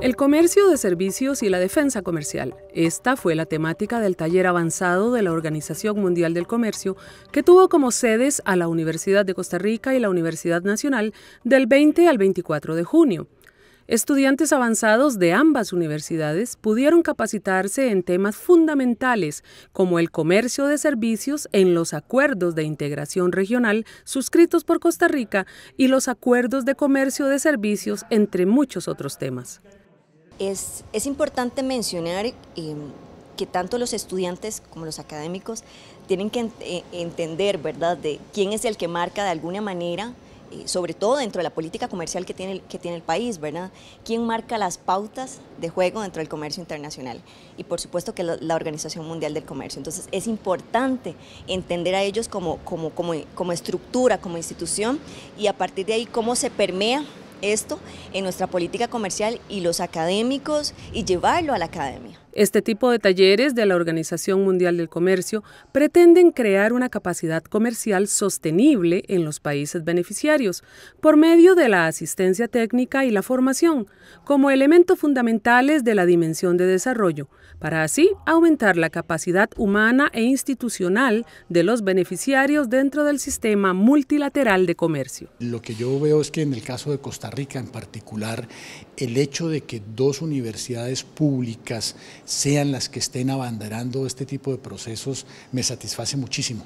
El comercio de servicios y la defensa comercial. Esta fue la temática del taller avanzado de la Organización Mundial del Comercio, que tuvo como sedes a la Universidad de Costa Rica y la Universidad Nacional del 20 al 24 de junio. Estudiantes avanzados de ambas universidades pudieron capacitarse en temas fundamentales como el comercio de servicios en los acuerdos de integración regional suscritos por Costa Rica y los acuerdos de comercio de servicios, entre muchos otros temas. Es, importante mencionar em, que tanto los estudiantes como los académicos tienen que eh, entender, ¿verdad?, de quién es el que marca de alguna manera eh, sobre todo dentro de la política comercial que tiene, que tiene el país, ¿verdad? ¿Quién marca las pautas de juego dentro del comercio internacional? Y por supuesto que la Organización Mundial del Comercio. Entonces es importante entender a ellos como, como, como estructura, como institución y a partir de ahí cómo se permea esto en nuestra política comercial y los académicos y llevarlo a la academia. Este tipo de talleres de la Organización Mundial del Comercio pretenden crear una capacidad comercial sostenible en los países beneficiarios por medio de la asistencia técnica y la formación como elementos fundamentales de la dimensión de desarrollo, para así aumentar la capacidad humana e institucional de los beneficiarios dentro del sistema multilateral de comercio. Lo que yo veo es que en el caso de Costa Rica en particular, el hecho de que dos universidades públicas sean las que estén abanderando este tipo de procesos me satisface muchísimo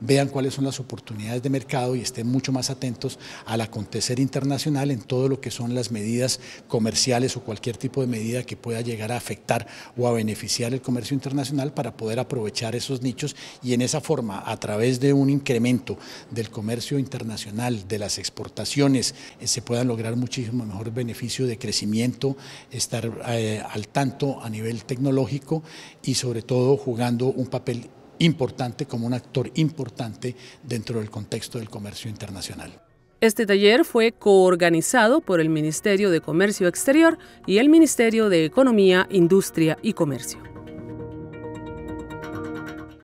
vean cuáles son las oportunidades de mercado y estén mucho más atentos al acontecer internacional en todo lo que son las medidas comerciales o cualquier tipo de medida que pueda llegar a afectar o a beneficiar el comercio internacional para poder aprovechar esos nichos y en esa forma, a través de un incremento del comercio internacional, de las exportaciones, eh, se puedan lograr muchísimo mejor beneficio de crecimiento, estar eh, al tanto a nivel tecnológico y sobre todo jugando un papel importante, como un actor importante dentro del contexto del comercio internacional. Este taller fue coorganizado por el Ministerio de Comercio Exterior y el Ministerio de Economía, Industria y Comercio.